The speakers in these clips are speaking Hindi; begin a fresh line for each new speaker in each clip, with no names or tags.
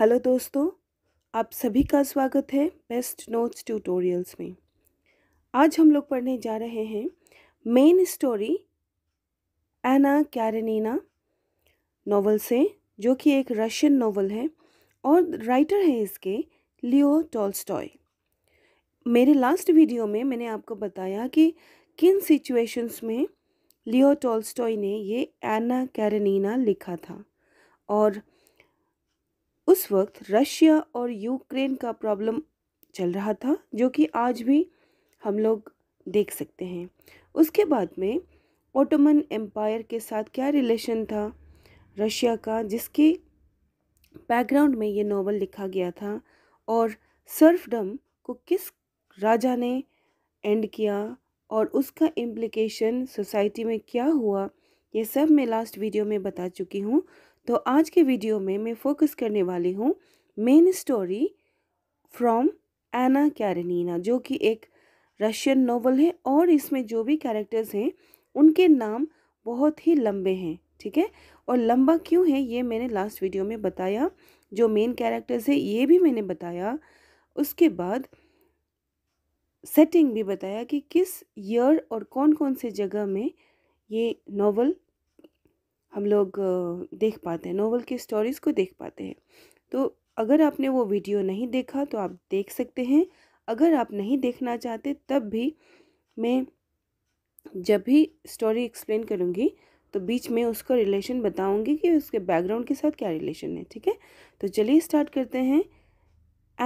हेलो दोस्तों आप सभी का स्वागत है बेस्ट नोट्स ट्यूटोरियल्स में आज हम लोग पढ़ने जा रहे हैं main story Anna Karenina novel से जो कि एक रशियन नावल है और राइटर है इसके लियो टॉल्स्टॉय मेरे लास्ट वीडियो में मैंने आपको बताया कि किन सिचुएशंस में लियो टॉल्स्टॉय ने ये एना कैरेनिना लिखा था और उस वक्त रशिया और यूक्रेन का प्रॉब्लम चल रहा था जो कि आज भी हम लोग देख सकते हैं उसके बाद में ओटोमन एम्पायर के साथ क्या रिलेशन था रशिया का जिसके बैकग्राउंड में ये नावल लिखा गया था और सर्फडम को किस राजा ने एंड किया और उसका इम्प्लिकेशन सोसाइटी में क्या हुआ ये सब मैं लास्ट वीडियो में बता चुकी हूँ तो आज के वीडियो में मैं फोकस करने वाली हूँ main story from Anna Karenina जो कि एक रशियन नोवेल है और इसमें जो भी कैरेक्टर्स हैं उनके नाम बहुत ही लंबे हैं ठीक है और लंबा क्यों है ये मैंने लास्ट वीडियो में बताया जो मेन कैरेक्टर्स है ये भी मैंने बताया उसके बाद सेटिंग भी बताया कि किस ईयर और कौन कौन से जगह में ये नावल हम लोग देख पाते हैं नोवेल की स्टोरीज़ को देख पाते हैं तो अगर आपने वो वीडियो नहीं देखा तो आप देख सकते हैं अगर आप नहीं देखना चाहते तब भी मैं जब भी स्टोरी एक्सप्लेन करूँगी तो बीच में उसका रिलेशन बताऊँगी कि उसके बैकग्राउंड के साथ क्या रिलेशन है ठीक है तो चलिए स्टार्ट करते हैं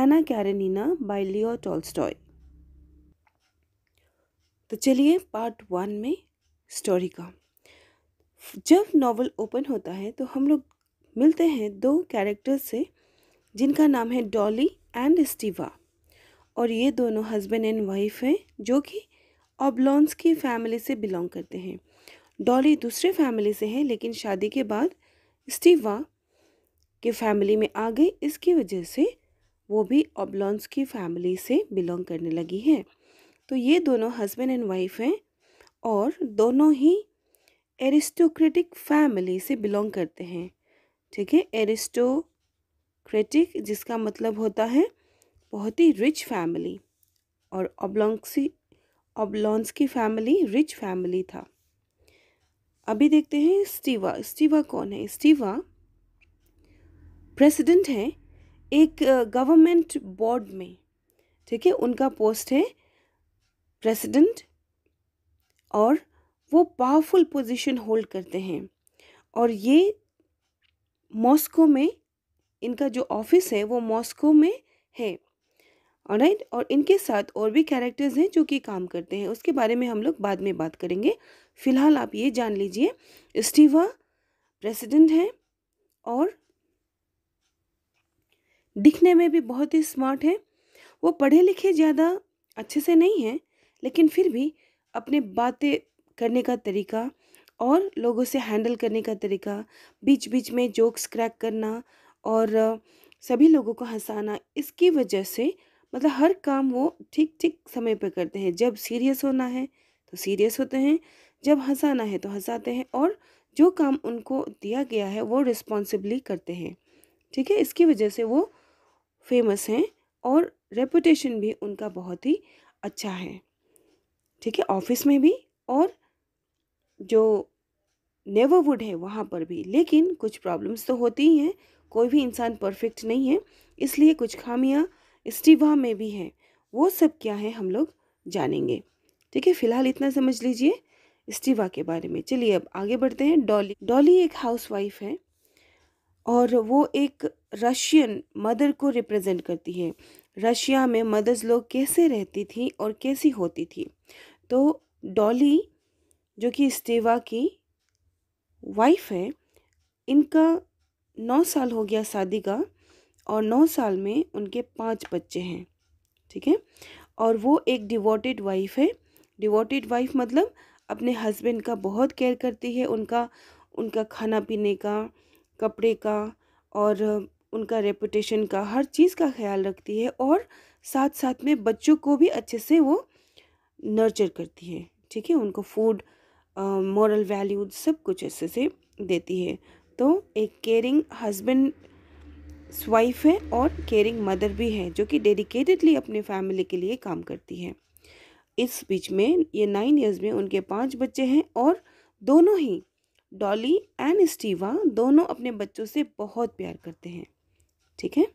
Anna Karenina by Leo Tolstoy तो चलिए पार्ट वन में स्टोरी का जब नावल ओपन होता है तो हम लोग मिलते हैं दो कैरेक्टर्स से जिनका नाम है डॉली एंड स्टीवा और ये दोनों हस्बैंड एंड वाइफ हैं जो कि ऑबलॉन्स की फैमिली से बिलोंग करते हैं डॉली दूसरे फैमिली से है लेकिन शादी के बाद स्टीवा के फैमिली में आ गई इसकी वजह से वो भी ऑबलॉन्स की फैमिली से बिलोंग करने लगी है तो ये दोनों हस्बैंड एंड वाइफ हैं और दोनों ही एरिस्टोक्रेटिक फैमिली से बिलोंग करते हैं ठीक है एरिस्टोक्रेटिक जिसका मतलब होता है बहुत ही रिच फैमिली और ओब्लोंसी ओब्लॉन्स की फैमिली रिच फैमिली था अभी देखते हैं स्टीवा स्टीवा कौन है स्टीवा प्रेसिडेंट है एक गवर्नमेंट बोर्ड में ठीक है उनका पोस्ट है प्रेसिडेंट और वो पावरफुल पोजीशन होल्ड करते हैं और ये मॉस्को में इनका जो ऑफिस है वो मॉस्को में है और राइट और इनके साथ और भी कैरेक्टर्स हैं जो कि काम करते हैं उसके बारे में हम लोग बाद में बात करेंगे फिलहाल आप ये जान लीजिए स्टीवा प्रेसिडेंट हैं और दिखने में भी बहुत ही स्मार्ट है वो पढ़े लिखे ज़्यादा अच्छे से नहीं हैं लेकिन फिर भी अपने बातें करने का तरीका और लोगों से हैंडल करने का तरीका बीच बीच में जोक्स क्रैक करना और सभी लोगों को हंसाना इसकी वजह से मतलब हर काम वो ठीक ठीक समय पर करते हैं जब सीरियस होना है तो सीरियस होते हैं जब हंसाना है तो हंसाते हैं और जो काम उनको दिया गया है वो रिस्पॉन्सिबली करते हैं ठीक है इसकी वजह से वो फेमस हैं और रेपुटेशन भी उनका बहुत ही अच्छा है ठीक है ऑफिस में भी और जो नेवरवुड है वहाँ पर भी लेकिन कुछ प्रॉब्लम्स तो होती ही हैं कोई भी इंसान परफेक्ट नहीं है इसलिए कुछ खामियाँ स्टीवा में भी हैं वो सब क्या है हम लोग जानेंगे ठीक है फिलहाल इतना समझ लीजिए स्टीवा के बारे में चलिए अब आगे बढ़ते हैं डॉली डॉली एक हाउसवाइफ है और वो एक रशियन मदर को रिप्रेजेंट करती है रशिया में मदर्स लोग कैसे रहती थी और कैसी होती थी तो डॉली जो कि इस्तेवा की वाइफ है इनका नौ साल हो गया शादी का और नौ साल में उनके पांच बच्चे हैं ठीक है और वो एक डिवोटेड वाइफ है डिवोटेड वाइफ मतलब अपने हस्बैंड का बहुत केयर करती है उनका उनका खाना पीने का कपड़े का और उनका रेपुटेशन का हर चीज़ का ख्याल रखती है और साथ साथ में बच्चों को भी अच्छे से वो नर्चर करती है ठीक है उनको फूड मॉरल वैल्यूज सब कुछ ऐसे से देती है तो एक केयरिंग हस्बैंड वाइफ है और केयरिंग मदर भी है जो कि डेडिकेटेडली अपने फैमिली के लिए काम करती है इस बीच में ये नाइन इयर्स में उनके पांच बच्चे हैं और दोनों ही डॉली एंड स्टीवा दोनों अपने बच्चों से बहुत प्यार करते हैं ठीक है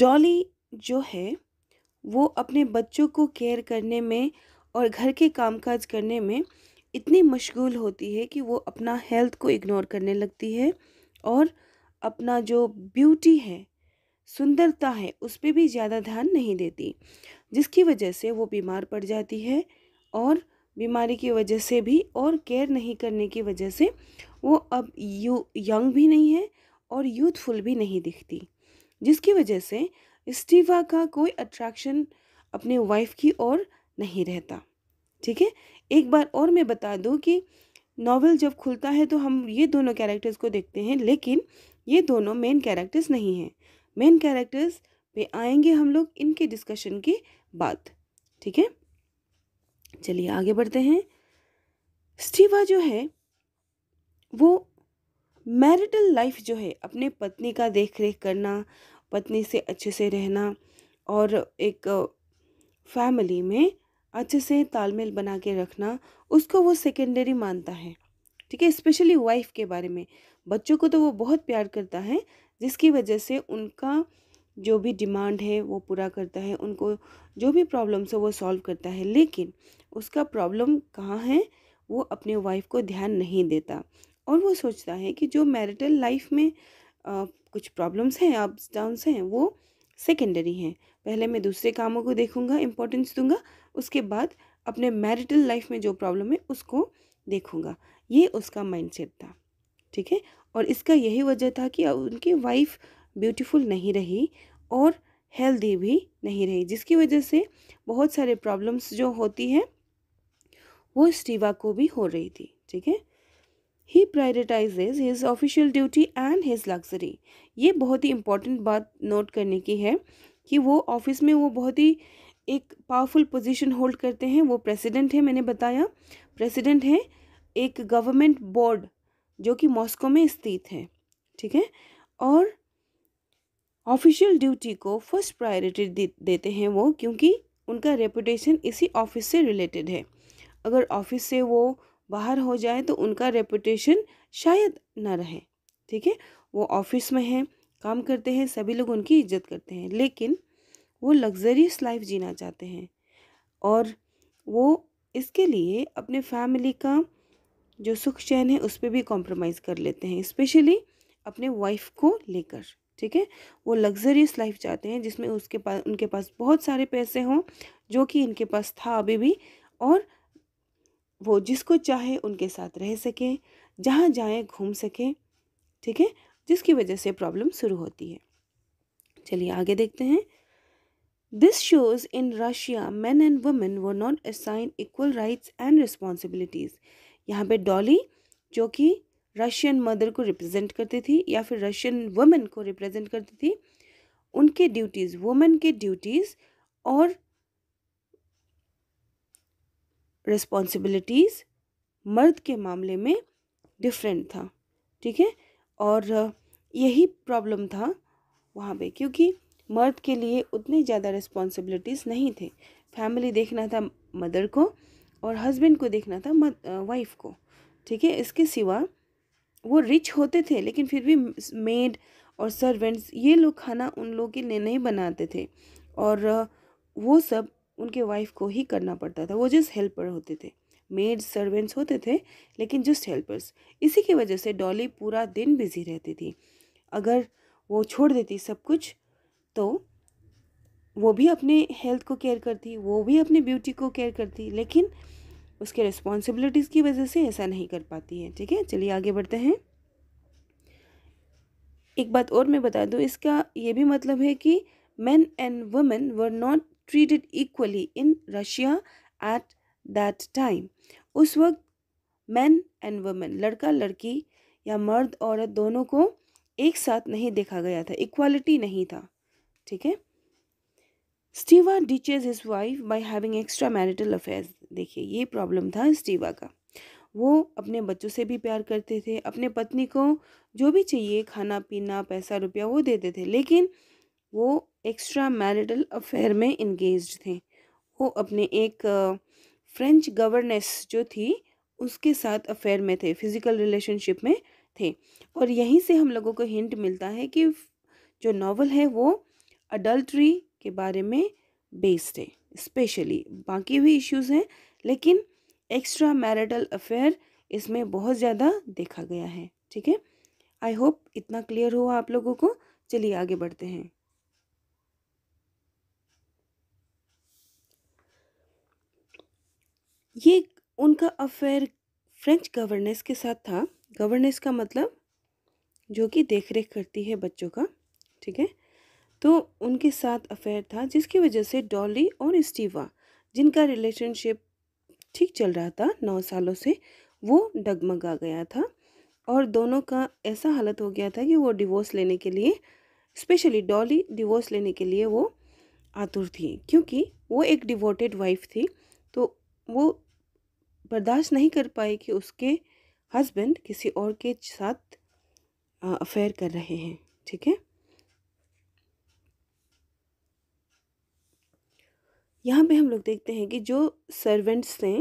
डॉली जो है वो अपने बच्चों को केयर करने में और घर के कामकाज करने में इतनी मशगूल होती है कि वो अपना हेल्थ को इग्नोर करने लगती है और अपना जो ब्यूटी है सुंदरता है उस पर भी ज़्यादा ध्यान नहीं देती जिसकी वजह से वो बीमार पड़ जाती है और बीमारी की वजह से भी और केयर नहीं करने की वजह से वो अब यू यंग भी नहीं है और यूथफुल भी नहीं दिखती जिसकी वजह से स्टीवा का कोई अट्रैक्शन अपने वाइफ की ओर नहीं रहता ठीक है एक बार और मैं बता दूं कि नॉवल जब खुलता है तो हम ये दोनों कैरेक्टर्स को देखते हैं लेकिन ये दोनों मेन कैरेक्टर्स नहीं हैं मेन कैरेक्टर्स पे आएंगे हम लोग इनके डिस्कशन के बाद ठीक है चलिए आगे बढ़ते हैं स्टीवा जो है वो मैरिटल लाइफ जो है अपने पत्नी का देख रेख करना पत्नी से अच्छे से रहना और एक फैमिली में अच्छे से तालमेल बना के रखना उसको वो सेकेंडरी मानता है ठीक है स्पेशली वाइफ के बारे में बच्चों को तो वो बहुत प्यार करता है जिसकी वजह से उनका जो भी डिमांड है वो पूरा करता है उनको जो भी प्रॉब्लम्स है वो सॉल्व करता है लेकिन उसका प्रॉब्लम कहाँ है वो अपने वाइफ को ध्यान नहीं देता और वो सोचता है कि जो मैरिटल लाइफ में कुछ प्रॉब्लम्स हैं अप्स डाउन्स हैं वो सेकेंडरी हैं पहले मैं दूसरे कामों को देखूंगा इम्पोर्टेंस दूंगा उसके बाद अपने मैरिटल लाइफ में जो प्रॉब्लम है उसको देखूंगा ये उसका माइंडसेट था ठीक है और इसका यही वजह था कि उनकी वाइफ ब्यूटीफुल नहीं रही और हेल्दी भी नहीं रही जिसकी वजह से बहुत सारे प्रॉब्लम्स जो होती है वो स्टीवा को भी हो रही थी ठीक है ही prioritises his official duty and his luxury ये बहुत ही इम्पॉर्टेंट बात नोट करने की है कि वो ऑफिस में वो बहुत ही एक पावरफुल पोजीशन होल्ड करते हैं वो प्रेसिडेंट है मैंने बताया प्रेसिडेंट है एक गवर्नमेंट बोर्ड जो कि मॉस्को में स्थित है ठीक है और ऑफिशियल ड्यूटी को फर्स्ट प्रायोरिटी दे, देते हैं वो क्योंकि उनका रेपुटेशन इसी ऑफिस से रिलेटेड है अगर ऑफिस से वो बाहर हो जाए तो उनका रेपुटेशन शायद ना रहे ठीक है वो ऑफिस में हैं काम करते हैं सभी लोग उनकी इज्जत करते हैं लेकिन वो लग्जरियस लाइफ जीना चाहते हैं और वो इसके लिए अपने फैमिली का जो सुख चैन है उस पर भी कॉम्प्रोमाइज़ कर लेते हैं स्पेशली अपने वाइफ को लेकर ठीक है वो लग्जरियस लाइफ चाहते हैं जिसमें उसके पास उनके पास बहुत सारे पैसे हों जो कि इनके पास था अभी भी और वो जिसको चाहे उनके साथ रह सकें जहाँ जाएँ घूम सकें ठीक है जिसकी वजह से प्रॉब्लम शुरू होती है चलिए आगे देखते हैं this shows in Russia man and women वो not assign equal rights and responsibilities यहाँ पे डॉली जो कि रशियन मदर को रिप्रेजेंट करती थी या फिर रशियन वुमेन को रिप्रेजेंट करती थी उनके ड्यूटीज़ वुमेन के ड्यूटीज़ और रिस्पॉन्सिबिलिटीज़ मर्द के मामले में डिफरेंट था ठीक है और यही प्रॉब्लम था वहाँ पे क्योंकि मर्द के लिए उतने ज़्यादा रिस्पॉन्सिबिलिटीज़ नहीं थे फैमिली देखना था मदर को और हस्बैंड को देखना था मद वाइफ को ठीक है इसके सिवा वो रिच होते थे लेकिन फिर भी मेड और सर्वेंट्स ये लोग खाना उन लोगों के लिए नहीं बनाते थे और वो सब उनके वाइफ को ही करना पड़ता था वो जस्ट हेल्पर होते थे मेड सर्वेंट्स होते थे लेकिन जस्ट हेल्पर्स इसी की वजह से डॉली पूरा दिन बिजी रहती थी अगर वो छोड़ देती सब कुछ तो वो भी अपने हेल्थ को केयर करती वो भी अपने ब्यूटी को केयर करती लेकिन उसके रिस्पॉन्सिबिलिटीज़ की वजह से ऐसा नहीं कर पाती है ठीक है चलिए आगे बढ़ते हैं एक बात और मैं बता दूँ इसका ये भी मतलब है कि man and women were not treated equally in Russia at that time. उस वक्त मैन एंड वमेन लड़का लड़की या मर्द औरत दोनों को एक साथ नहीं देखा गया था इक्वालिटी नहीं था ठीक है Stiva ditches his wife by having extra marital affairs देखिए ये प्रॉब्लम था स्टीवा का वो अपने बच्चों से भी प्यार करते थे अपने पत्नी को जो भी चाहिए खाना पीना पैसा रुपया वो देते थे लेकिन वो एक्स्ट्रा मैरिटल अफेयर में इंगेज थे वो अपने एक फ्रेंच गवर्नेस जो थी उसके साथ अफेयर में थे फिज़िकल रिलेशनशिप में थे और यहीं से हम लोगों को हिंट मिलता है कि जो नावल है वो अडल्ट्री के बारे में बेस्ड है स्पेशली बाकी भी इश्यूज़ हैं लेकिन एक्स्ट्रा मैरिटल अफेयर इसमें बहुत ज़्यादा देखा गया है ठीक है आई होप इतना क्लियर हुआ आप लोगों को चलिए आगे बढ़ते हैं ये उनका अफेयर फ्रेंच गवर्नेस के साथ था गवर्नेस का मतलब जो कि देखरेख करती है बच्चों का ठीक है तो उनके साथ अफेयर था जिसकी वजह से डॉली और स्टीवा जिनका रिलेशनशिप ठीक चल रहा था नौ सालों से वो डगमगा गया था और दोनों का ऐसा हालत हो गया था कि वो डिवोर्स लेने के लिए स्पेशली डॉली डिवोर्स लेने के लिए वो आतुर थी क्योंकि वो एक डिवोटेड वाइफ थी वो बर्दाश्त नहीं कर पाई कि उसके हस्बैंड किसी और के साथ अफेयर कर रहे हैं ठीक है यहाँ पे हम लोग देखते हैं कि जो सर्वेंट्स थे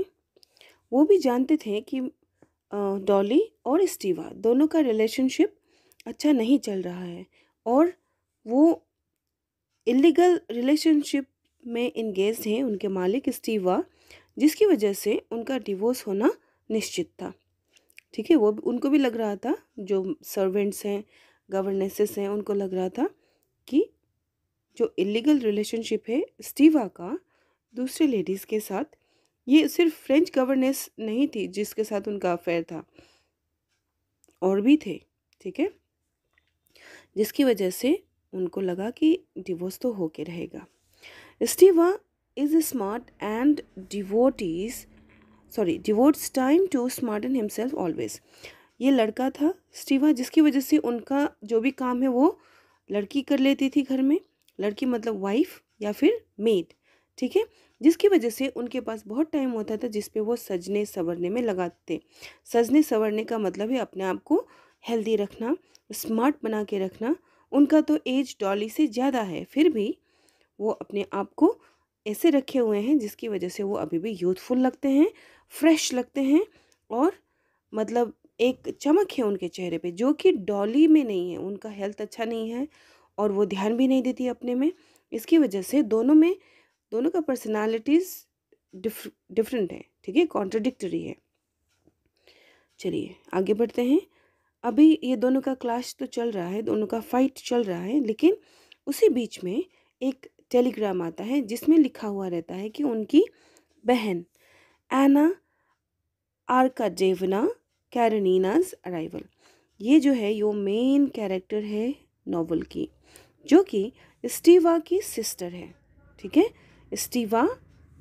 वो भी जानते थे कि डॉली और स्टीवा दोनों का रिलेशनशिप अच्छा नहीं चल रहा है और वो इलीगल रिलेशनशिप में इंगेज हैं उनके मालिक स्टीवा जिसकी वजह से उनका डिवोर्स होना निश्चित था ठीक है वो उनको भी लग रहा था जो सर्वेंट्स हैं गवर्नेसेस हैं उनको लग रहा था कि जो इलीगल रिलेशनशिप है स्टीवा का दूसरे लेडीज़ के साथ ये सिर्फ फ्रेंच गवर्नेस नहीं थी जिसके साथ उनका अफेयर था और भी थे ठीक है जिसकी वजह से उनको लगा कि डिवोर्स तो होके रहेगा Stiva is smart and devotees sorry devotes time to and himself always ये लड़का था स्टीवा जिसकी वजह से उनका जो भी काम है वो लड़की कर लेती थी घर में लड़की मतलब वाइफ या फिर मेड ठीक है जिसकी वजह से उनके पास बहुत टाइम होता था जिसपे वो सजने संवरने में लगाते सजने संवरने का मतलब है अपने आप को हेल्दी रखना स्मार्ट बना के रखना उनका तो एज डॉली से ज़्यादा है फिर भी वो अपने आप को ऐसे रखे हुए हैं जिसकी वजह से वो अभी भी यूथफुल लगते हैं फ्रेश लगते हैं और मतलब एक चमक है उनके चेहरे पे जो कि डॉली में नहीं है उनका हेल्थ अच्छा नहीं है और वो ध्यान भी नहीं देती अपने में इसकी वजह से दोनों में दोनों का पर्सनालिटीज़ डिफ डिफरेंट है ठीक है कॉन्ट्रडिक्टरी है चलिए आगे बढ़ते हैं अभी ये दोनों का क्लास तो चल रहा है दोनों का फाइट चल रहा है लेकिन उसी बीच में एक टेलीग्राम आता है जिसमें लिखा हुआ रहता है कि उनकी बहन एना जेवना कैरनीनाज अराइवल ये जो है यो मेन कैरेक्टर है नॉवल की जो कि स्टीवा की सिस्टर है ठीक है स्टीवा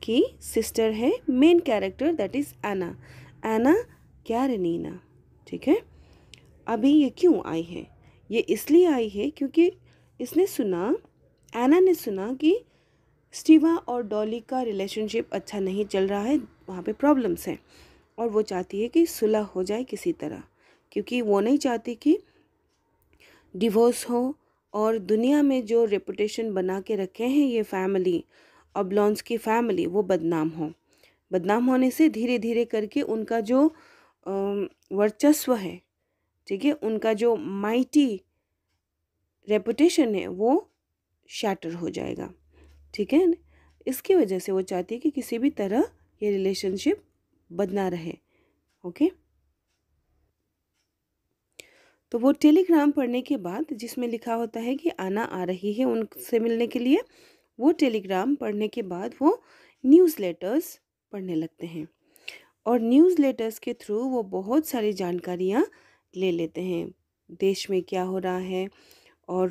की सिस्टर है main character that is Anna Anna Karenina ठीक है अभी ये क्यों आई है ये इसलिए आई है क्योंकि इसने सुना एना ने सुना कि स्टीवा और डॉली का रिलेशनशिप अच्छा नहीं चल रहा है वहाँ पे प्रॉब्लम्स हैं और वो चाहती है कि सुलह हो जाए किसी तरह क्योंकि वो नहीं चाहती कि डिवोर्स हो और दुनिया में जो रेपुटेशन बना के रखे हैं ये फैमिली ब्लॉन्स की फैमिली वो बदनाम हो बदनाम होने से धीरे धीरे करके उनका जो वर्चस्व है ठीक है उनका जो माइटी रेपुटेशन है वो शैटर हो जाएगा ठीक है इसकी वजह से वो चाहती है कि किसी भी तरह ये रिलेशनशिप बदना रहे ओके तो वो टेलीग्राम पढ़ने के बाद जिसमें लिखा होता है कि आना आ रही है उनसे मिलने के लिए वो टेलीग्राम पढ़ने के बाद वो न्यूज़ लेटर्स पढ़ने लगते हैं और न्यूज़ लेटर्स के थ्रू वो बहुत सारी जानकारियाँ ले लेते हैं देश में क्या हो रहा है और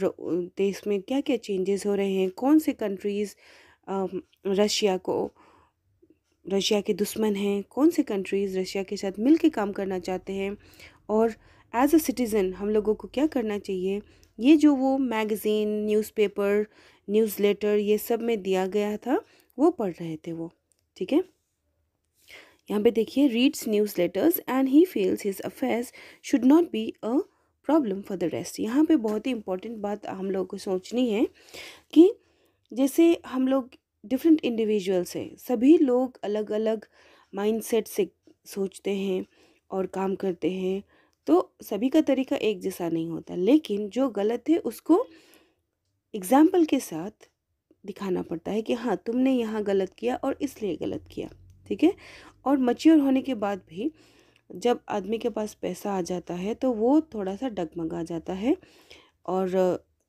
देश में क्या क्या चेंजेस हो रहे हैं कौन से कंट्रीज़ रशिया को रशिया के दुश्मन हैं कौन से कंट्रीज़ रशिया के साथ मिल के काम करना चाहते हैं और एज अ सिटीज़न हम लोगों को क्या करना चाहिए ये जो वो मैगज़ीन न्यूज़पेपर न्यूज़ लेटर ये सब में दिया गया था वो पढ़ रहे थे वो ठीक है यहाँ पे देखिए reads news letters and he feels his affairs should not be a problem for the rest यहाँ पे बहुत ही इम्पोर्टेंट बात हम लोग को सोचनी है कि जैसे हम लोग डिफरेंट इंडिविजुअल्स हैं सभी लोग अलग अलग माइंडसेट से सोचते हैं और काम करते हैं तो सभी का तरीका एक जैसा नहीं होता लेकिन जो गलत है उसको एग्ज़ाम्पल के साथ दिखाना पड़ता है कि हाँ तुमने यहाँ गलत किया और इसलिए गलत किया ठीक है और मच्योर होने के बाद भी जब आदमी के पास पैसा आ जाता है तो वो थोड़ा सा डगमगा जाता है और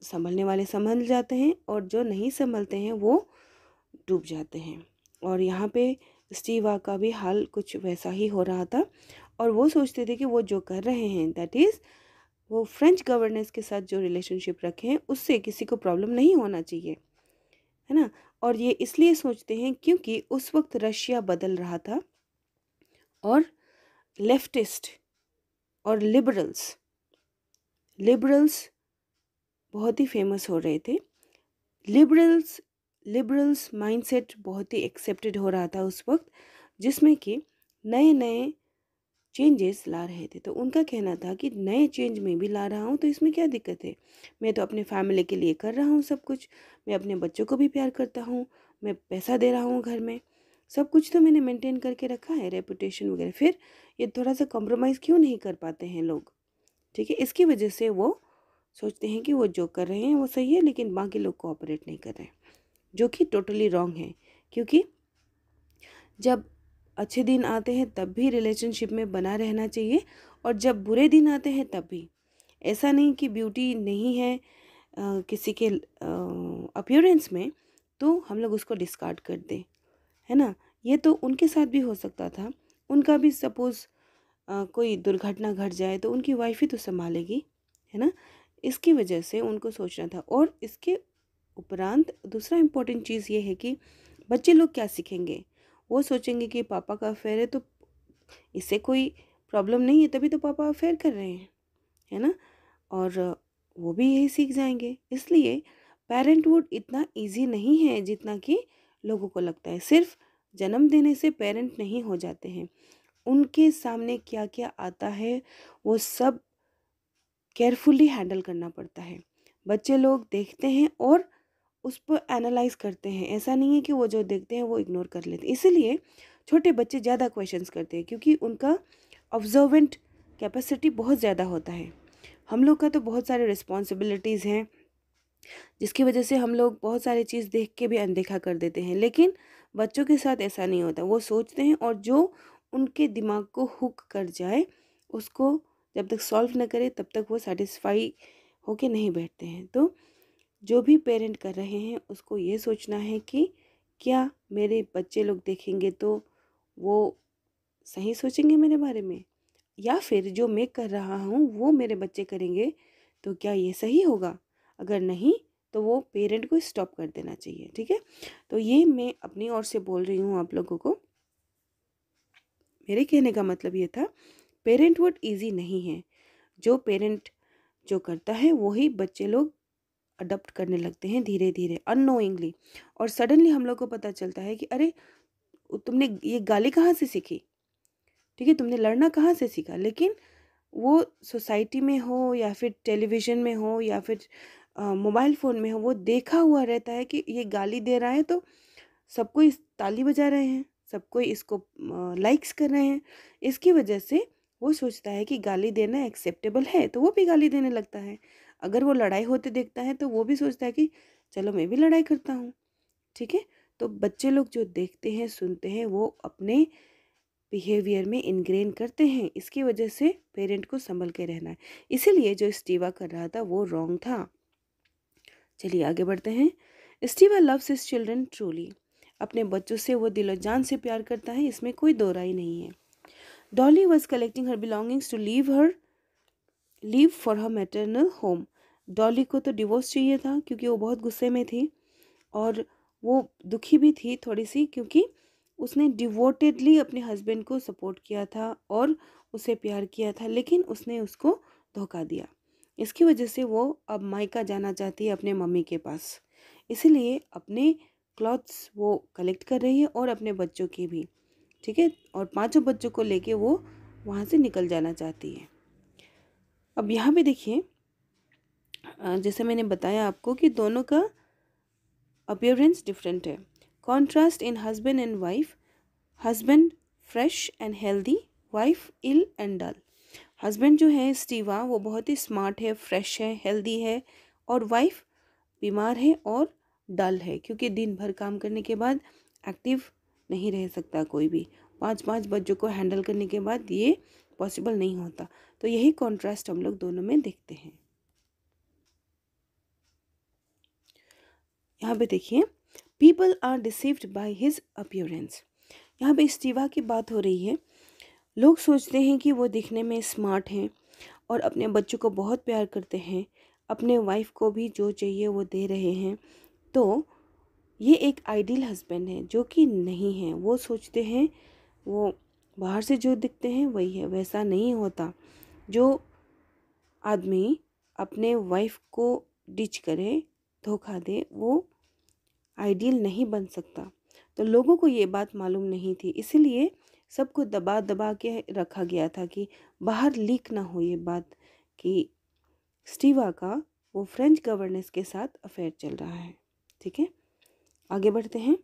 संभलने वाले संभल जाते हैं और जो नहीं संभलते हैं वो डूब जाते हैं और यहाँ पे स्टीवा का भी हाल कुछ वैसा ही हो रहा था और वो सोचते थे कि वो जो कर रहे हैं दैट इज़ वो फ्रेंच गवर्नेंस के साथ जो रिलेशनशिप रखे हैं उससे किसी को प्रॉब्लम नहीं होना चाहिए है ना और ये इसलिए सोचते हैं क्योंकि उस वक्त रशिया बदल रहा था और लेफ्टिस्ट और लिबरल्स लिबरल्स बहुत ही फेमस हो रहे थे लिबरल्स लिबरल्स माइंडसेट बहुत ही एक्सेप्टेड हो रहा था उस वक्त जिसमें कि नए नए चेंजेस ला रहे थे तो उनका कहना था कि नए चेंज में भी ला रहा हूँ तो इसमें क्या दिक्कत है मैं तो अपने फैमिली के लिए कर रहा हूँ सब कुछ मैं अपने बच्चों को भी प्यार करता हूँ मैं पैसा दे रहा हूँ घर में सब कुछ तो मैंने मेंटेन करके रखा है रेपुटेशन वगैरह फिर ये थोड़ा सा कॉम्प्रोमाइज़ क्यों नहीं कर पाते हैं लोग ठीक है इसकी वजह से वो सोचते हैं कि वो जो कर रहे हैं वो सही है लेकिन बाकी लोग कोऑपरेट नहीं कर रहे हैं जो कि टोटली रॉन्ग है क्योंकि जब अच्छे दिन आते हैं तब भी रिलेशनशिप में बना रहना चाहिए और जब बुरे दिन आते हैं तब भी ऐसा नहीं कि ब्यूटी नहीं है आ, किसी के अपियरेंस में तो हम लोग उसको डिस्कार्ड कर दें है ना ये तो उनके साथ भी हो सकता था उनका भी सपोज़ कोई दुर्घटना घट जाए तो उनकी वाइफ ही तो संभालेगी है ना इसकी वजह से उनको सोचना था और इसके उपरांत दूसरा इम्पोर्टेंट चीज़ ये है कि बच्चे लोग क्या सीखेंगे वो सोचेंगे कि पापा का अफेयर है तो इससे कोई प्रॉब्लम नहीं है तभी तो पापा अफेयर कर रहे हैं है ना और वो भी यही सीख जाएंगे इसलिए पेरेंटवुड इतना इजी नहीं है जितना कि लोगों को लगता है सिर्फ जन्म देने से पेरेंट नहीं हो जाते हैं उनके सामने क्या क्या आता है वो सब केयरफुली हैंडल करना पड़ता है बच्चे लोग देखते हैं और उस पर एनालाइज करते हैं ऐसा नहीं है कि वो जो देखते हैं वो इग्नोर कर लेते हैं इसीलिए छोटे बच्चे ज़्यादा क्वेश्चंस करते हैं क्योंकि उनका ऑब्जर्वेंट कैपेसिटी बहुत ज़्यादा होता है हम लोग का तो बहुत सारे रिस्पॉन्सिबिलिटीज़ हैं जिसकी वजह से हम लोग बहुत सारी चीज़ देख के भी अनदेखा कर देते हैं लेकिन बच्चों के साथ ऐसा नहीं होता वो सोचते हैं और जो उनके दिमाग को हुक कर जाए उसको जब तक सॉल्व न करें तब तक वो सेटिस्फाई होके नहीं बैठते हैं तो जो भी पेरेंट कर रहे हैं उसको ये सोचना है कि क्या मेरे बच्चे लोग देखेंगे तो वो सही सोचेंगे मेरे बारे में या फिर जो मैं कर रहा हूँ वो मेरे बच्चे करेंगे तो क्या ये सही होगा अगर नहीं तो वो पेरेंट को स्टॉप कर देना चाहिए ठीक है तो ये मैं अपनी ओर से बोल रही हूँ आप लोगों को मेरे कहने का मतलब ये था पेरेंट वोट ईजी नहीं है जो पेरेंट जो करता है वही बच्चे लोग अडप्ट करने लगते हैं धीरे धीरे अनोइंगली और सडनली हम लोग को पता चलता है कि अरे तुमने ये गाली कहाँ से सीखी ठीक है तुमने लड़ना कहाँ से सीखा लेकिन वो सोसाइटी में हो या फिर टेलीविज़न में हो या फिर मोबाइल फ़ोन में हो वो देखा हुआ रहता है कि ये गाली दे रहा है तो सबको इस ताली बजा रहे हैं सबको इसको लाइक्स कर रहे हैं इसकी वजह से वो सोचता है कि गाली देना एक्सेप्टेबल है तो वो भी गाली देने लगता है अगर वो लड़ाई होते देखता है तो वो भी सोचता है कि चलो मैं भी लड़ाई करता हूँ ठीक है तो बच्चे लोग जो देखते हैं सुनते हैं वो अपने बिहेवियर में इनग्रेन करते हैं इसकी वजह से पेरेंट को संभल के रहना है इसीलिए जो स्टीवा कर रहा था वो रॉन्ग था चलिए आगे बढ़ते हैं Stiva loves his children truly अपने बच्चों से वो दिलो जान से प्यार करता है इसमें कोई दो राय नहीं है Dolly was collecting her belongings to leave her leave for her maternal home Dolly को तो डिवोर्स चाहिए था क्योंकि वो बहुत गुस्से में थी और वो दुखी भी थी थोड़ी सी क्योंकि उसने डिवोटेडली अपने हस्बैंड को सपोर्ट किया था और उसे प्यार किया था लेकिन उसने उसको धोखा दिया इसकी वजह से वो अब मायका जाना चाहती है अपने मम्मी के पास इसीलिए अपने क्लॉथ्स वो कलेक्ट कर रही है और अपने बच्चों के भी ठीक है और पांचों बच्चों को लेके वो वहाँ से निकल जाना चाहती है अब यहाँ पे देखिए जैसे मैंने बताया आपको कि दोनों का अपियरेंस डिफरेंट है contrast in husband and wife husband fresh and healthy wife ill and dull husband जो है स्टीवा वो बहुत ही स्मार्ट है फ्रेश है हेल्दी है और वाइफ बीमार है और डल है क्योंकि दिन भर काम करने के बाद एक्टिव नहीं रह सकता कोई भी पांच पांच बच्चों को हैंडल करने के बाद ये पॉसिबल नहीं होता तो यही कॉन्ट्रास्ट हम लोग दोनों में देखते हैं यहाँ पे देखिए people are deceived by his appearance यहाँ पे स्टीवा की बात हो रही है लोग सोचते हैं कि वो दिखने में स्मार्ट हैं और अपने बच्चों को बहुत प्यार करते हैं अपने वाइफ को भी जो चाहिए वो दे रहे हैं तो ये एक आइडियल हस्बैंड है जो कि नहीं है वो सोचते हैं वो बाहर से जो दिखते हैं वही है वैसा नहीं होता जो आदमी अपने वाइफ को डिच करे धोखा दे वो आइडियल नहीं बन सकता तो लोगों को ये बात मालूम नहीं थी इसलिए सबको दबा दबा के रखा गया था कि बाहर लीक ना हो ये बात कि स्टीवा का वो फ्रेंच गवर्नेंस के साथ अफेयर चल रहा है ठीक है आगे बढ़ते हैं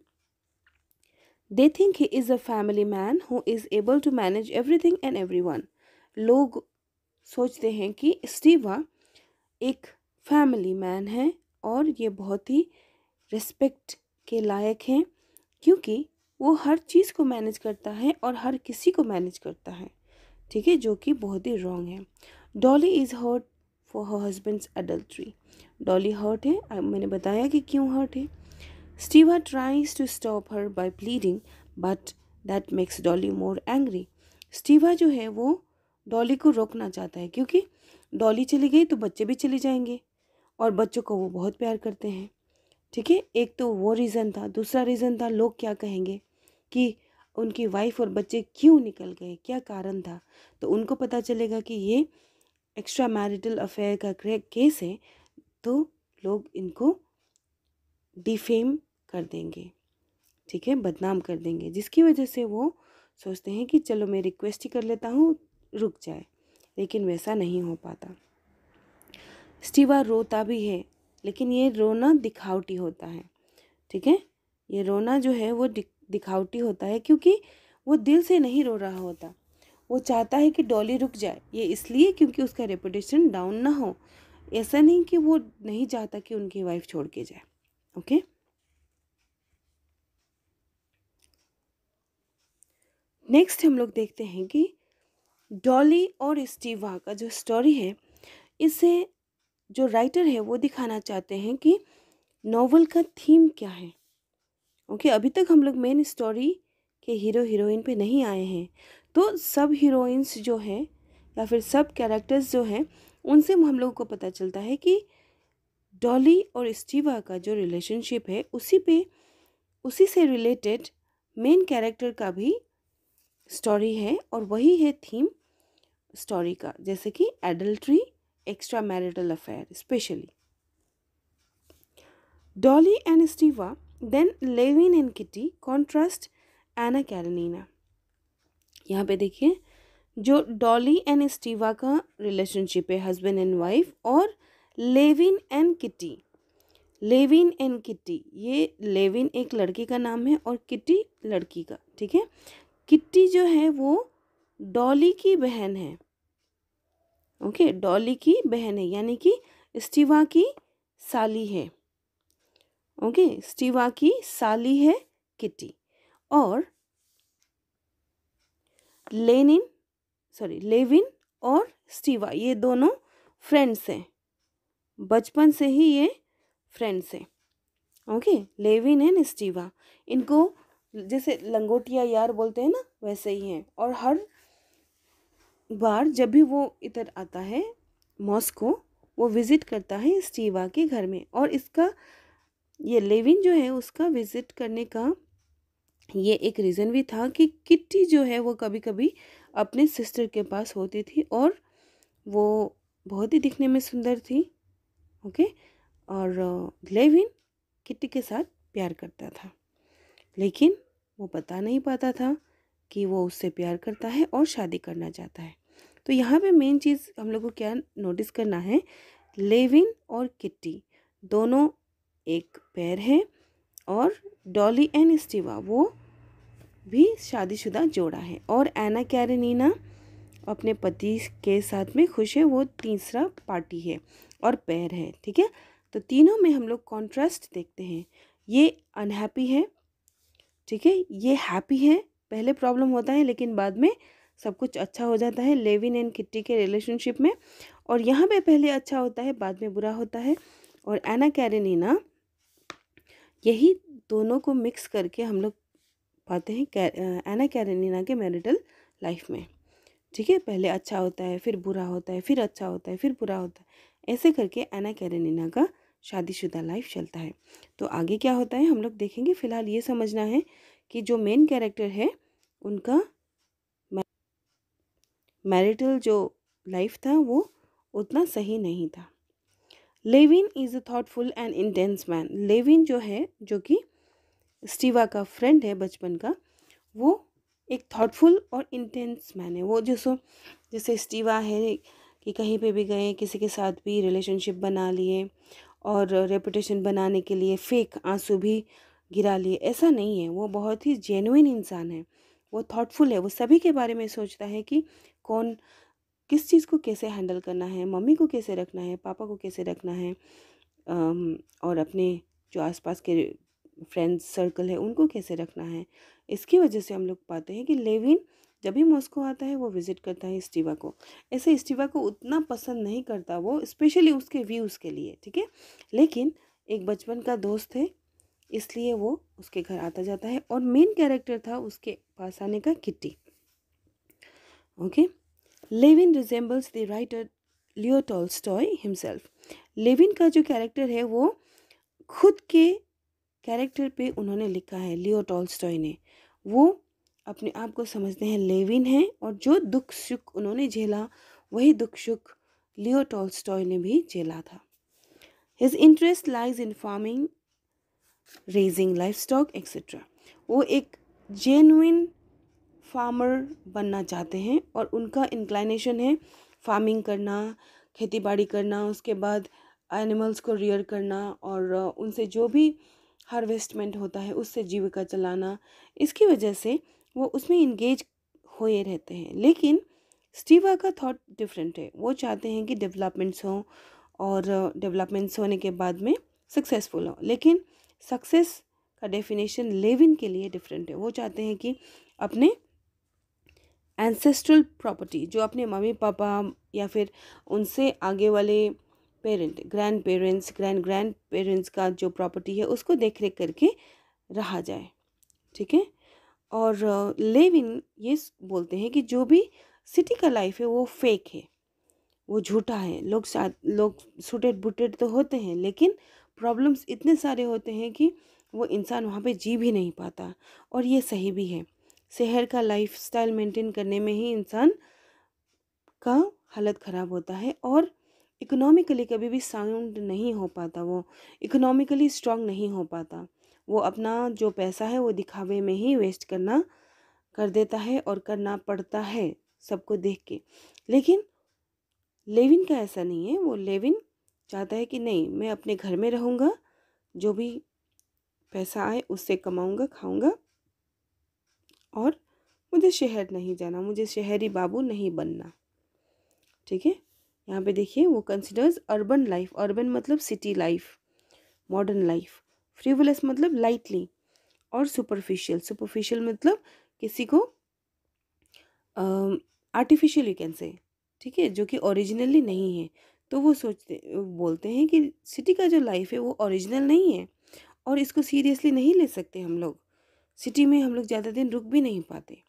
they think he is a family man who is able to manage everything and everyone लोग सोचते हैं कि स्टीवा एक फैमिली मैन है और ये बहुत ही रिस्पेक्ट के लायक हैं क्योंकि वो हर चीज़ को मैनेज करता है और हर किसी को मैनेज करता है ठीक है जो कि बहुत ही रॉन्ग है Dolly is hurt for her husband's adultery Dolly hurt है मैंने बताया कि क्यों हर्ट है Stiva tries to stop her by pleading but that makes Dolly more angry Stiva जो है वो डॉली को रोकना चाहता है क्योंकि डॉली चली गई तो बच्चे भी चले जाएंगे और बच्चों को वो बहुत प्यार करते हैं ठीक है एक तो वो रीज़न था दूसरा रीज़न था लोग क्या कहेंगे कि उनकी वाइफ और बच्चे क्यों निकल गए क्या कारण था तो उनको पता चलेगा कि ये एक्स्ट्रा मैरिटल अफेयर का केस है तो लोग इनको डिफेम कर देंगे ठीक है बदनाम कर देंगे जिसकी वजह से वो सोचते हैं कि चलो मैं रिक्वेस्ट ही कर लेता हूँ रुक जाए लेकिन वैसा नहीं हो पाता स्टीवा रोता भी है लेकिन ये रोना दिखावटी होता है ठीक है ये रोना जो है वो दिखावटी होता है क्योंकि वो दिल से नहीं रो रहा होता वो चाहता है कि डॉली रुक जाए ये इसलिए क्योंकि उसका रेपुटेशन डाउन ना हो ऐसा नहीं कि वो नहीं चाहता कि उनकी वाइफ छोड़ के जाए ओके नेक्स्ट हम लोग देखते हैं कि डॉली और स्टीवा का जो स्टोरी है इसे जो राइटर है वो दिखाना चाहते हैं कि नोवेल का थीम क्या है ओके अभी तक हम लोग मेन स्टोरी के हीरो हीरोइन पे नहीं आए हैं तो सब हीरोइंस जो हैं या फिर सब कैरेक्टर्स जो हैं उनसे हम लोगों को पता चलता है कि डॉली और स्टीवा का जो रिलेशनशिप है उसी पे उसी से रिलेटेड मेन कैरेक्टर का भी स्टोरी है और वही है थीम स्टोरी का जैसे कि adultery extra marital affair specially Dolly and Stiva then Levin and Kitty contrast Anna Karenina यहाँ पे देखिए जो डॉली एंड स्टीवा का रिलेशनशिप है हस्बैंड एंड वाइफ और Levin and Kitty Levin and Kitty ये लेविन एक लड़के का नाम है और किट्टी लड़की का ठीक है किट्टी जो है वो डॉली की बहन है ओके डॉली की बहन है यानी कि स्टीवा की साली है ओके स्टीवा की साली है किटी और लेनिन सॉरी लेविन और स्टीवा ये दोनों फ्रेंड्स हैं बचपन से ही ये फ्रेंड्स हैं ओके लेविन एंड स्टीवा इनको जैसे लंगोटिया यार बोलते हैं ना वैसे ही हैं और हर बार जब भी वो इधर आता है मॉस्को वो विज़िट करता है स्टीवा के घर में और इसका ये लेविन जो है उसका विजिट करने का ये एक रीज़न भी था कि किट्टी जो है वो कभी कभी अपने सिस्टर के पास होती थी और वो बहुत ही दिखने में सुंदर थी ओके और लेविन किट्टी के साथ प्यार करता था लेकिन वो बता नहीं पाता था कि वो उससे प्यार करता है और शादी करना चाहता है तो यहाँ पे मेन चीज़ हम लोग को क्या नोटिस करना है लेविन और किट्टी दोनों एक पैर है और डॉली एंड स्टीवा वो भी शादीशुदा जोड़ा है और एना कैरनीना अपने पति के साथ में खुश है वो तीसरा पार्टी है और पैर है ठीक है तो तीनों में हम लोग कॉन्ट्रास्ट देखते हैं ये अनहैप्पी है ठीक है ये हैप्पी है पहले प्रॉब्लम होता है लेकिन बाद में सब कुछ अच्छा हो जाता है लेविन एंड किट्टी के रिलेशनशिप में और यहाँ पे पहले अच्छा होता है बाद में बुरा होता है और एना कैरनीना यही दोनों को मिक्स करके हम लोग पाते हैं एना कैरेनिना के मैरिटल लाइफ में ठीक है पहले अच्छा होता है फिर बुरा होता है फिर अच्छा होता है फिर बुरा होता है ऐसे करके एना कैरेनिना का शादीशुदा लाइफ चलता है तो आगे क्या होता है हम लोग देखेंगे फिलहाल ये समझना है कि जो मेन कैरेक्टर है उनका मैरिटल जो लाइफ था वो उतना सही नहीं था Levin is a thoughtful and intense man Levin जो है जो कि स्टीवा का फ्रेंड है बचपन का वो एक थाटफुल और इंटेंस मैन है वो जो सो जैसे स्टीवा है कि कहीं पे भी गए किसी के साथ भी रिलेशनशिप बना लिए और रेपुटेशन बनाने के लिए फेक आंसू भी गिरा लिए ऐसा नहीं है वो बहुत ही जेनुइन इंसान है वो थाटफुल है वो सभी के बारे में सोचता है कि कौन किस चीज़ को कैसे हैंडल करना है मम्मी को कैसे रखना है पापा को कैसे रखना है और अपने जो आसपास के फ्रेंड्स सर्कल है उनको कैसे रखना है इसकी वजह से हम लोग पाते हैं कि लेविन जब भी मॉस्को आता है वो विज़िट करता है स्टीवा को ऐसे स्टीवा को उतना पसंद नहीं करता वो स्पेशली उसके व्यूज़ के लिए ठीक है लेकिन एक बचपन का दोस्त है इसलिए वो उसके घर आता जाता है और मेन कैरेक्टर था उसके पास आने का Kitty okay okay? Levin resembles the writer Leo Tolstoy himself Levin का जो कैरेक्टर है वो खुद के कैरेक्टर पे उन्होंने लिखा है लियो टॉल्स्टॉय ने वो अपने आप को समझते हैं लेविन हैं और जो दुख सुख उन्होंने झेला वही दुख सुख लियो टॉल्स्टॉय ने भी झेला था his interest lies in farming raising livestock etcetera वो एक जेनुइन फार्मर बनना चाहते हैं और उनका इंक्लाइनेशन है फार्मिंग करना खेती बाड़ी करना उसके बाद एनिमल्स को रियर करना और उनसे जो भी हार्वेस्टमेंट होता है उससे जीविका चलाना इसकी वजह से वो उसमें इंगेज होए रहते हैं लेकिन स्टीवा का थॉट डिफरेंट है वो चाहते हैं कि डेवलपमेंट्स हों और डेवलपमेंट्स होने के बाद में सक्सेसफुल हों लेकिन सक्सेस का डेफिनेशन लेविन के लिए डिफरेंट है वो चाहते हैं कि अपने एंसेस्ट्रल प्रॉपर्टी जो अपने मम्मी पापा या फिर उनसे आगे वाले parent grandparents grand grandparents का जो प्रॉपर्टी है उसको देख रेख करके रहा जाए ठीक है और लेविन uh, ये बोलते हैं कि जो भी सिटी का लाइफ है वो फेक है वो झूठा है लोग लोग सुटेड बुटेड तो होते हैं लेकिन प्रॉब्लम्स इतने सारे होते हैं कि वो इंसान वहाँ पे जी भी नहीं पाता और ये सही भी है शहर का लाइफस्टाइल मेंटेन करने में ही इंसान का हालत ख़राब होता है और इकोनॉमिकली कभी भी साउंड नहीं हो पाता वो इकोनॉमिकली स्ट्रांग नहीं हो पाता वो अपना जो पैसा है वो दिखावे में ही वेस्ट करना कर देता है और करना पड़ता है सबको देख के लेकिन लेविन का ऐसा नहीं है वो लेविन चाहता है कि नहीं मैं अपने घर में रहूँगा जो भी पैसा आए उससे कमाऊँगा खाऊँगा और मुझे शहर नहीं जाना मुझे शहरी बाबू नहीं बनना ठीक है यहाँ पे देखिए वो कंसिडर्स अर्बन लाइफ अर्बन मतलब city life modern life frivolous मतलब लाइटली और सुपरफिशियल सुपरफिशियल मतलब किसी को आर्टिफिशियल यू कैन से ठीक है जो कि ओरिजिनली नहीं है तो वो सोचते बोलते हैं कि सिटी का जो लाइफ है वो ओरिजिनल नहीं है और इसको सीरियसली नहीं ले सकते हम लोग सिटी में हम लोग ज़्यादा दिन रुक भी नहीं पाते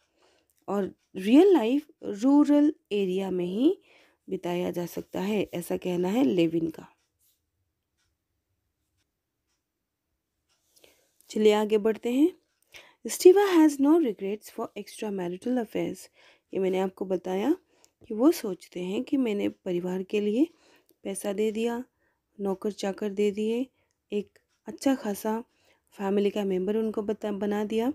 और रियल लाइफ रूरल एरिया में ही बिताया जा सकता है ऐसा कहना है लेविन का चलिए आगे बढ़ते हैं Stiva has no regrets for extra marital affairs ये मैंने आपको बताया कि वो सोचते हैं कि मैंने परिवार के लिए पैसा दे दिया नौकर चाकर दे दिए एक अच्छा खासा फैमिली का मेम्बर उनको बता बना दिया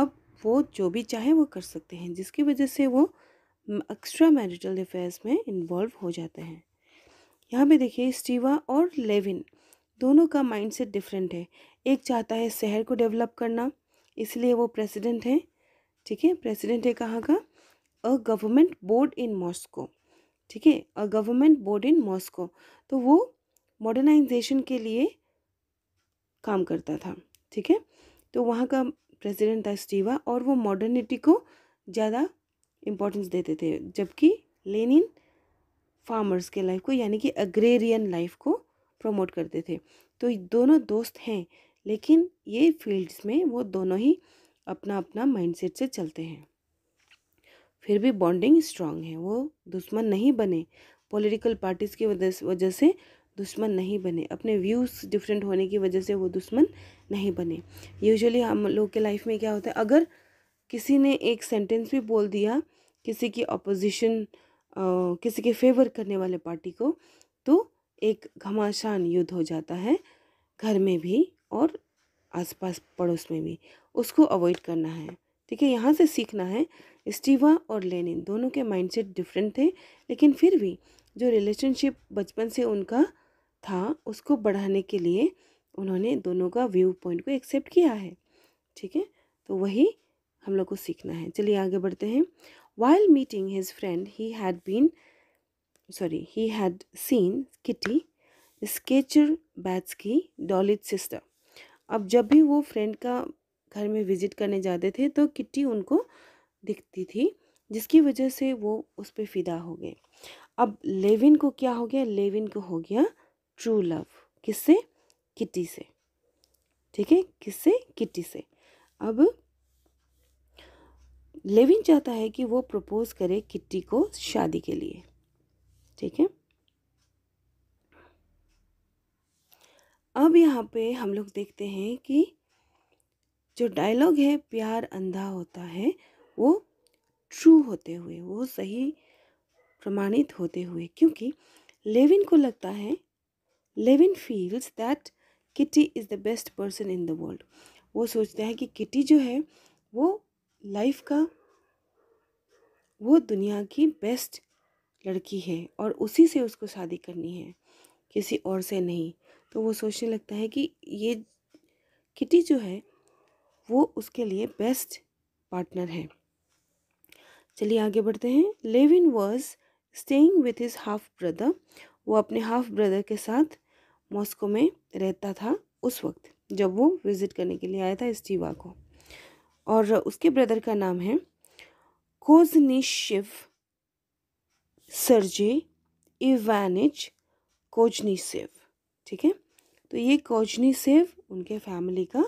अब वो जो भी चाहे वो कर सकते हैं जिसकी वजह से वो एक्स्ट्रा मैरिटल अफेयर्स में इन्वॉल्व हो जाते हैं यहाँ पे देखिए स्टीवा और लेविन दोनों का माइंडसेट डिफरेंट है एक चाहता है शहर को डेवलप करना इसलिए वो प्रेसिडेंट हैं ठीक है प्रेसिडेंट है कहाँ का a government board in Moscow ठीक है a government board in Moscow तो वो मॉडर्नाइजेशन के लिए काम करता था ठीक है तो वहाँ का प्रेसिडेंट था स्टीवा और वो मॉडर्निटी को ज़्यादा इम्पोर्टेंस देते थे जबकि लेनिन फार्मर्स के लाइफ को यानी कि अग्रेरियन लाइफ को प्रमोट करते थे तो दोनों दोस्त हैं लेकिन ये फील्ड्स में वो दोनों ही अपना अपना माइंडसेट से चलते हैं फिर भी बॉन्डिंग स्ट्रांग है वो दुश्मन नहीं बने पॉलिटिकल पार्टीज़ की वजह से दुश्मन नहीं बने अपने व्यूज़ डिफरेंट होने की वजह से वो दुश्मन नहीं बने यूजुअली हम लोग के लाइफ में क्या होता है अगर किसी ने एक सेंटेंस भी बोल दिया किसी की अपोजिशन किसी के फेवर करने वाले पार्टी को तो एक घमासान युद्ध हो जाता है घर में भी और आसपास पड़ोस में भी उसको अवॉइड करना है ठीक है यहाँ से सीखना है स्टीवा और लेनिन दोनों के माइंडसेट डिफरेंट थे लेकिन फिर भी जो रिलेशनशिप बचपन से उनका था उसको बढ़ाने के लिए उन्होंने दोनों का व्यू पॉइंट को एक्सेप्ट किया है ठीक है तो वही हम लोग को सीखना है चलिए आगे बढ़ते हैं while meeting his friend he had been sorry he had seen Kitty Shcherbatsky की डॉलिट सिस्टर अब जब भी वो फ्रेंड का घर में विजिट करने जाते थे तो किट्टी उनको दिखती थी जिसकी वजह से वो उस पर फिदा हो गए अब लेविन को क्या हो गया लेविन को हो गया ट्रू लव किससे किटी से ठीक है किससे किटी से अब लेविन चाहता है कि वो प्रपोज करे किट्टी को शादी के लिए ठीक है अब यहाँ पे हम लोग देखते हैं कि जो डायलॉग है प्यार अंधा होता है वो ट्रू होते हुए वो सही प्रमाणित होते हुए क्योंकि लेविन को लगता है Levin feels that Kitty is the best person in the world वो सोचते हैं कि किटी जो है वो लाइफ का वो दुनिया की बेस्ट लड़की है और उसी से उसको शादी करनी है किसी और से नहीं तो वो सोचने लगता है कि ये किटी जो है वो उसके लिए बेस्ट पार्टनर है चलिए आगे बढ़ते हैं Levin was staying with his half brother वो अपने हाफ ब्रदर के साथ मॉस्को में रहता था उस वक्त जब वो विज़िट करने के लिए आया था स्टीवा को और उसके ब्रदर का नाम है कोजनीशिव सर्जे इवानिच कोजनीसेव ठीक है तो ये कोजनीसेव उनके फैमिली का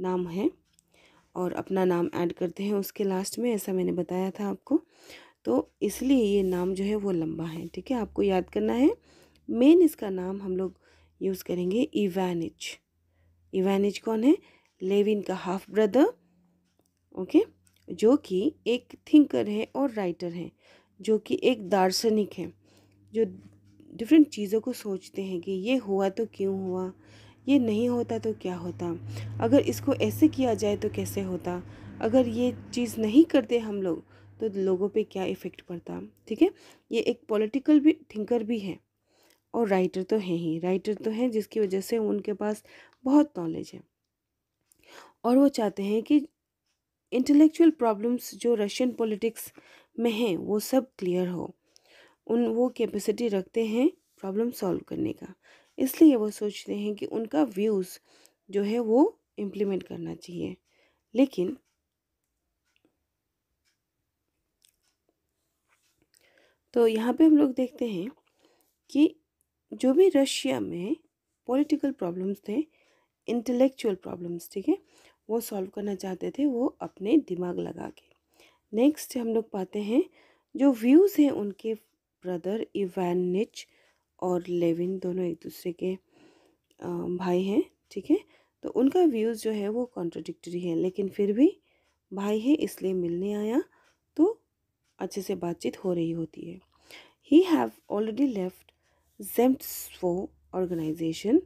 नाम है और अपना नाम ऐड करते हैं उसके लास्ट में ऐसा मैंने बताया था आपको तो इसलिए ये नाम जो है वो लंबा है ठीक है आपको याद करना है मेन इसका नाम हम लोग यूज़ करेंगे इवानिच इवानिच कौन है लेविन का हाफ ब्रदर ओके जो कि एक थिंकर है और राइटर है जो कि एक दार्शनिक है जो डिफरेंट चीज़ों को सोचते हैं कि ये हुआ तो क्यों हुआ ये नहीं होता तो क्या होता अगर इसको ऐसे किया जाए तो कैसे होता अगर ये चीज़ नहीं करते हम लोग तो लोगों पे क्या इफ़ेक्ट पड़ता ठीक है ये एक पॉलिटिकल भी थिंकर भी है और राइटर तो हैं ही राइटर तो हैं जिसकी वजह से उनके पास बहुत नॉलेज है और वो चाहते हैं कि इंटेलेक्चुअल प्रॉब्लम्स जो रशियन पॉलिटिक्स में हैं वो सब क्लियर हो उन वो कैपेसिटी रखते हैं प्रॉब्लम सॉल्व करने का इसलिए वो सोचते हैं कि उनका व्यूज़ जो है वो इम्प्लीमेंट करना चाहिए लेकिन तो यहाँ पे हम लोग देखते हैं कि जो भी रशिया में पॉलिटिकल प्रॉब्लम्स थे इंटेलेक्चुअल प्रॉब्लम्स ठीक है वो सॉल्व करना चाहते थे वो अपने दिमाग लगा के नेक्स्ट हम लोग पाते हैं जो व्यूज़ हैं उनके ब्रदर इवान निच और लेविन दोनों एक दूसरे के भाई हैं ठीक है तो उनका व्यूज़ जो है वो कॉन्ट्रडिक्टरी है लेकिन फिर भी भाई है इसलिए मिलने आया तो अच्छे से बातचीत हो रही होती है he have already left ZEMTSFO organization.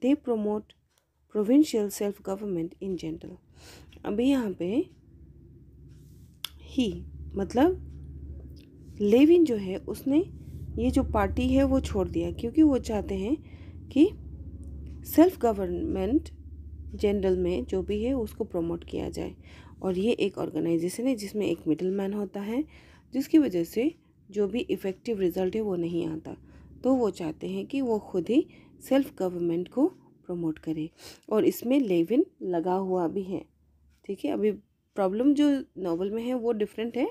They promote provincial self government in general. अभी यहाँ पे ही मतलब लेविन जो है उसने ये जो पार्टी है वो छोड़ दिया क्योंकि वो चाहते हैं कि सेल्फ गवर्नमेंट जनरल में जो भी है उसको प्रमोट किया जाए और ये एक ऑर्गेनाइजेशन है जिसमें एक मिडिलमैन मैन होता है जिसकी वजह से जो भी इफ़ेक्टिव रिज़ल्ट है वो नहीं आता तो वो चाहते हैं कि वो खुद ही सेल्फ गवर्नमेंट को प्रमोट करे और इसमें लेविन लगा हुआ भी है ठीक है अभी प्रॉब्लम जो नावल में है वो डिफरेंट है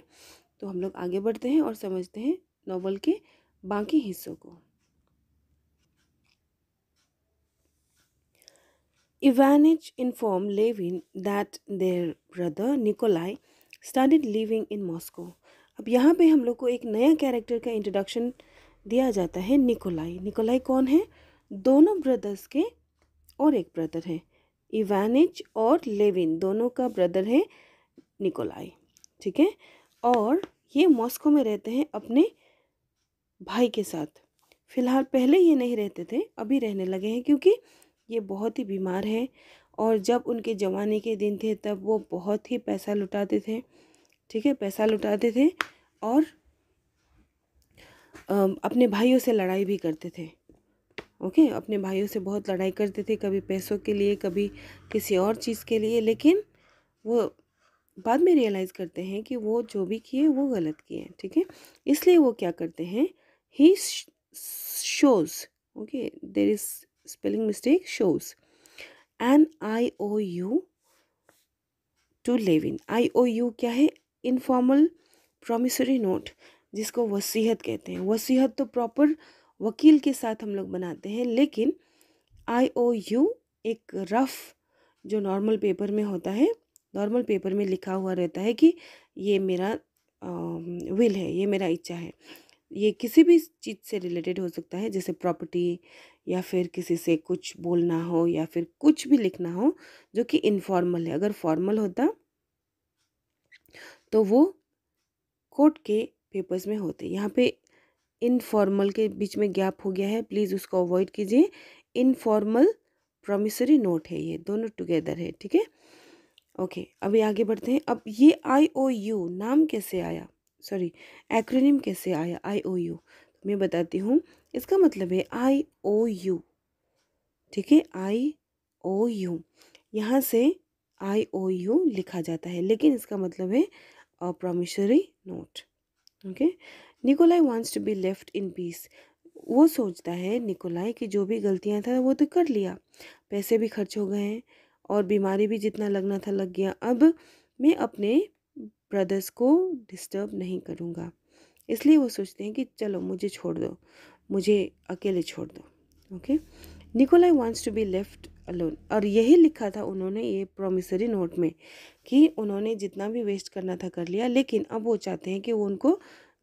तो हम लोग आगे बढ़ते हैं और समझते हैं नावल के बाकी हिस्सों को Ivanich informed Levin that their brother Nikolai started living in Moscow अब यहाँ पे हम लोग को एक नया कैरेक्टर का इंट्रोडक्शन दिया जाता है निकोलाई निकोलाई कौन है दोनों ब्रदर्स के और एक ब्रदर है इवानिच और लेविन दोनों का ब्रदर है निकोलाई ठीक है और ये मॉस्को में रहते हैं अपने भाई के साथ फिलहाल पहले ये नहीं रहते थे अभी रहने लगे हैं क्योंकि ये बहुत ही बीमार है और जब उनके जवानी के दिन थे तब वो बहुत ही पैसा लुटाते थे ठीक है पैसा लुटाते थे और अपने भाइयों से लड़ाई भी करते थे ओके अपने भाइयों से बहुत लड़ाई करते थे कभी पैसों के लिए कभी किसी और चीज़ के लिए लेकिन वो बाद में रियलाइज़ करते हैं कि वो जो भी किए वो गलत किए ठीक है इसलिए वो क्या करते हैं he shows okay there is spelling mistake shows an I O U to Levin in I O U क्या है इनफॉर्मल प्रोमिसरी नोट जिसको वसीहत कहते हैं वसीहत तो प्रॉपर वकील के साथ हम लोग बनाते हैं लेकिन आई ओ यू एक रफ़ जो नॉर्मल पेपर में होता है नॉर्मल पेपर में लिखा हुआ रहता है कि ये मेरा आ, विल है ये मेरा इच्छा है ये किसी भी चीज़ से रिलेटेड हो सकता है जैसे प्रॉपर्टी या फिर किसी से कुछ बोलना हो या फिर कुछ भी लिखना हो जो कि इनफॉर्मल है अगर फॉर्मल होता तो वो कोर्ट के पेपर्स में होते हैं यहाँ पे इनफॉर्मल के बीच में गैप हो गया है प्लीज़ उसको अवॉइड कीजिए इनफॉर्मल प्रोमिसरी नोट है ये दोनों टुगेदर है ठीक है ओके अभी आगे बढ़ते हैं अब ये आई ओ यू नाम कैसे आया सॉरी एक्रोनिम कैसे आया आई ओ यू मैं बताती हूँ इसका मतलब है आई ओ यू ठीक है आई ओ यू यहाँ से आई ओ यू लिखा जाता है लेकिन इसका मतलब है promissory note okay Nikolai wants to be left in peace वो सोचता है निकोलाई की जो भी गलतियां था वो तो कर लिया पैसे भी खर्च हो गए हैं और बीमारी भी जितना लगना था लग गया अब मैं अपने ब्रदर्स को डिस्टर्ब नहीं करूँगा इसलिए वो सोचते हैं कि चलो मुझे छोड़ दो मुझे अकेले छोड़ दो okay Nikolai wants to be left alone और यही लिखा था उन्होंने ये प्रोमिसरी नोट में कि उन्होंने जितना भी वेस्ट करना था कर लिया लेकिन अब वो चाहते हैं कि वो उनको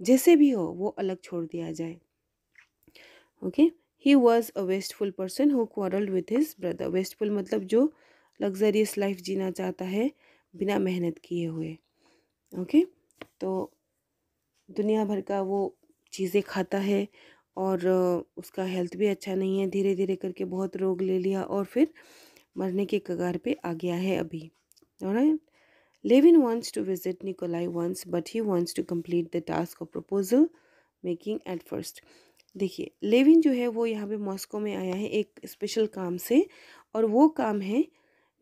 जैसे भी हो वो अलग छोड़ दिया जाए okay he was a wasteful person who quarrelled with his brother wasteful मतलब जो लग्जरियस लाइफ जीना चाहता है बिना मेहनत किए हुए ओके okay? तो दुनिया भर का वो चीज़ें खाता है और उसका हेल्थ भी अच्छा नहीं है धीरे धीरे करके बहुत रोग ले लिया और फिर मरने के कगार पे आ गया है अभी और Levin wants to visit Nikolai wants but he wants to complete the task of proposal making at first देखिए लेविन जो है वो यहाँ पे मॉस्को में आया है एक स्पेशल काम से और वो काम है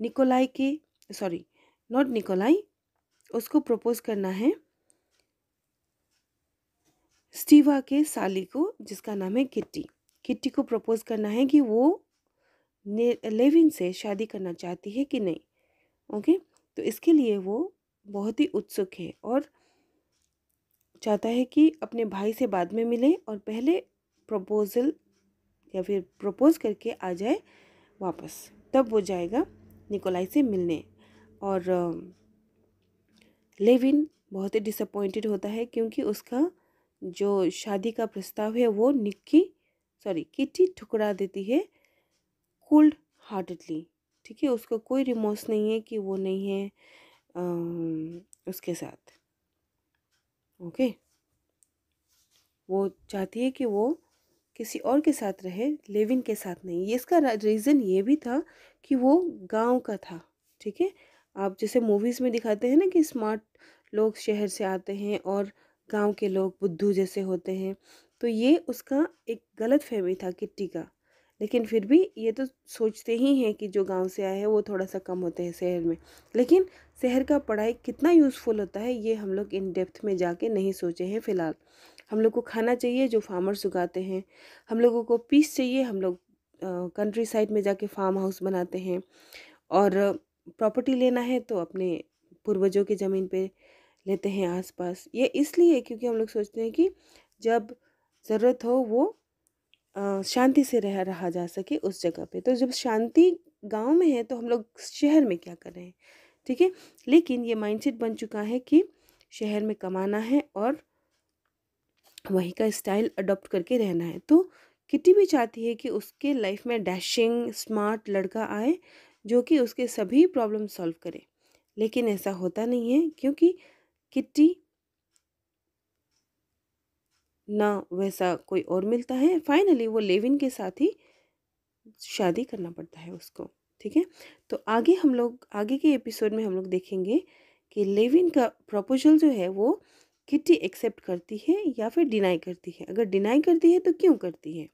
निकोलाई के सॉरी नॉट निकोलाई उसको प्रपोज करना है स्टीवा के साली को जिसका नाम है किट्टी किट्टी को प्रपोज करना है कि वो लेविन से शादी करना चाहती है कि नहीं ओके तो इसके लिए वो बहुत ही उत्सुक है और चाहता है कि अपने भाई से बाद में मिले और पहले प्रपोजल या फिर प्रपोज करके आ जाए वापस तब वो जाएगा निकोलाई से मिलने और लेविन बहुत ही डिसअपॉइंटेड होता है क्योंकि उसका जो शादी का प्रस्ताव है वो निक्की सॉरी किटी ठुकरा देती है कोल्ड हार्टेडली ठीक है उसका कोई रिमोर्स नहीं है कि वो नहीं है आ, उसके साथ ओके वो चाहती है कि वो किसी और के साथ रहे लेविन के साथ नहीं ये इसका रीज़न ये भी था कि वो गांव का था ठीक है आप जैसे मूवीज़ में दिखाते हैं ना कि स्मार्ट लोग शहर से आते हैं और गांव के लोग बुद्धू जैसे होते हैं तो ये उसका एक गलत फहमी था किट्टी का लेकिन फिर भी ये तो सोचते ही हैं कि जो गांव से आए हैं वो थोड़ा सा कम होते हैं शहर में लेकिन शहर का पढ़ाई कितना यूज़फुल होता है ये हम लोग इन डेप्थ में जाके नहीं सोचे हैं फ़िलहाल हम लोग को खाना चाहिए जो फार्मर्स उगाते हैं हम लोगों को पीस चाहिए हम लोग कंट्री साइड में जाके फार्म हाउस बनाते हैं और प्रॉपर्टी लेना है तो अपने पूर्वजों की ज़मीन पर लेते हैं आसपास ये इसलिए क्योंकि हम लोग सोचते हैं कि जब ज़रूरत हो वो शांति से रह रहा जा सके उस जगह पे तो जब शांति गांव में है तो हम लोग शहर में क्या कर रहे हैं ठीक है लेकिन ये माइंडसेट बन चुका है कि शहर में कमाना है और वहीं का स्टाइल अडॉप्ट करके रहना है तो किटी भी चाहती है कि उसके लाइफ में डैशिंग स्मार्ट लड़का आए जो कि उसके सभी प्रॉब्लम सॉल्व करे लेकिन ऐसा होता नहीं है क्योंकि किट्टी ना वैसा कोई और मिलता है फाइनली वो लेविन के साथ ही शादी करना पड़ता है उसको ठीक है तो आगे हम लोग आगे के एपिसोड में हम लोग देखेंगे कि लेविन का प्रपोजल जो है वो किट्टी एक्सेप्ट करती है या फिर डिनाई करती है अगर डिनाई करती है तो क्यों करती है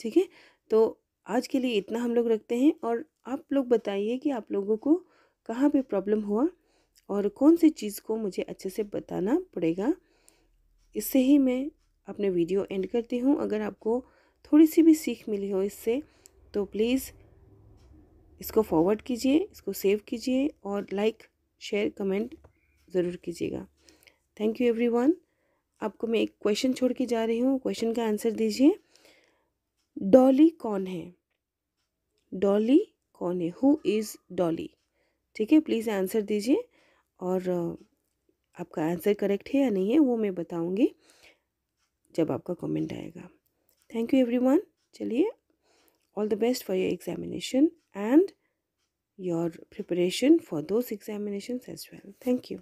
ठीक है तो आज के लिए इतना हम लोग रखते हैं और आप लोग बताइए कि आप लोगों को कहाँ पे प्रॉब्लम हुआ और कौन सी चीज़ को मुझे अच्छे से बताना पड़ेगा इससे ही मैं अपने वीडियो एंड करती हूँ अगर आपको थोड़ी सी भी सीख मिली हो इससे तो प्लीज़ इसको फॉरवर्ड कीजिए इसको सेव कीजिए और लाइक शेयर कमेंट ज़रूर कीजिएगा थैंक यू एवरीवन आपको मैं एक क्वेश्चन छोड़ के जा रही हूँ क्वेश्चन का आंसर दीजिए डॉली कौन है डॉली कौन है हु इज़ डॉली ठीक है प्लीज़ आंसर दीजिए और आपका आंसर करेक्ट है या नहीं है वो मैं बताऊँगी जब आपका कमेंट आएगा थैंक यू एवरीवन चलिए all the best for your examination and your preparation for those examination as well thank you